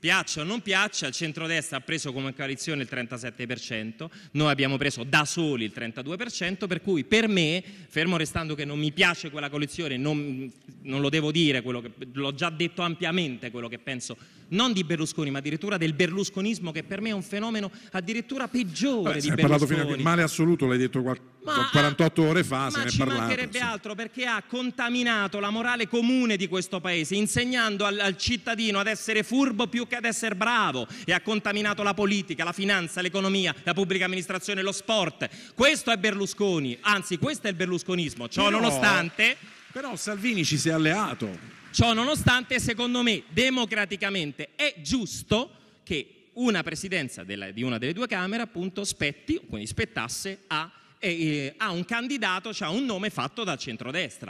Piaccia o non piaccia, il centrodestra ha preso come coalizione il 37%, noi abbiamo preso da soli il 32%, per cui per me, fermo restando che non mi piace quella coalizione, non, non lo devo dire, che, l'ho già detto ampiamente quello che penso non di Berlusconi, ma addirittura del berlusconismo, che per me è un fenomeno addirittura peggiore Beh, di Berlusconi. parlato Fino a... Male assoluto, l'hai detto qual... ma, 48 ore fa, se ne è parlato. Ma ci mancherebbe sì. altro, perché ha contaminato la morale comune di questo Paese, insegnando al, al cittadino ad essere furbo più che ad essere bravo, e ha contaminato la politica, la finanza, l'economia, la pubblica amministrazione, lo sport. Questo è Berlusconi, anzi questo è il berlusconismo. Ciò no. nonostante... Però Salvini ci si è alleato. Ciò nonostante, secondo me, democraticamente è giusto che una presidenza della, di una delle due Camere appunto spetti, quindi spettasse a, eh, eh a un candidato, cioè a un nome fatto dal centrodestra.